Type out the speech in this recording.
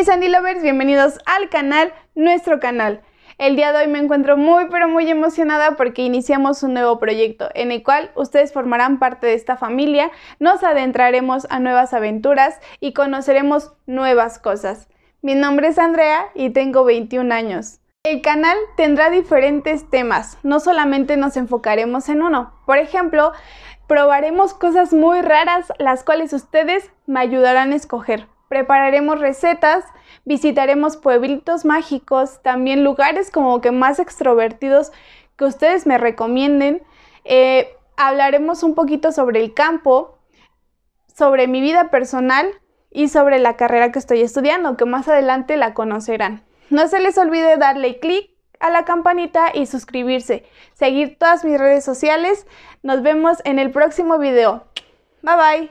mis sandy Lovers, bienvenidos al canal, nuestro canal. El día de hoy me encuentro muy pero muy emocionada porque iniciamos un nuevo proyecto en el cual ustedes formarán parte de esta familia, nos adentraremos a nuevas aventuras y conoceremos nuevas cosas. Mi nombre es Andrea y tengo 21 años. El canal tendrá diferentes temas, no solamente nos enfocaremos en uno. Por ejemplo, probaremos cosas muy raras las cuales ustedes me ayudarán a escoger. Prepararemos recetas, visitaremos pueblitos mágicos, también lugares como que más extrovertidos que ustedes me recomienden. Eh, hablaremos un poquito sobre el campo, sobre mi vida personal y sobre la carrera que estoy estudiando, que más adelante la conocerán. No se les olvide darle clic a la campanita y suscribirse, seguir todas mis redes sociales. Nos vemos en el próximo video. Bye bye.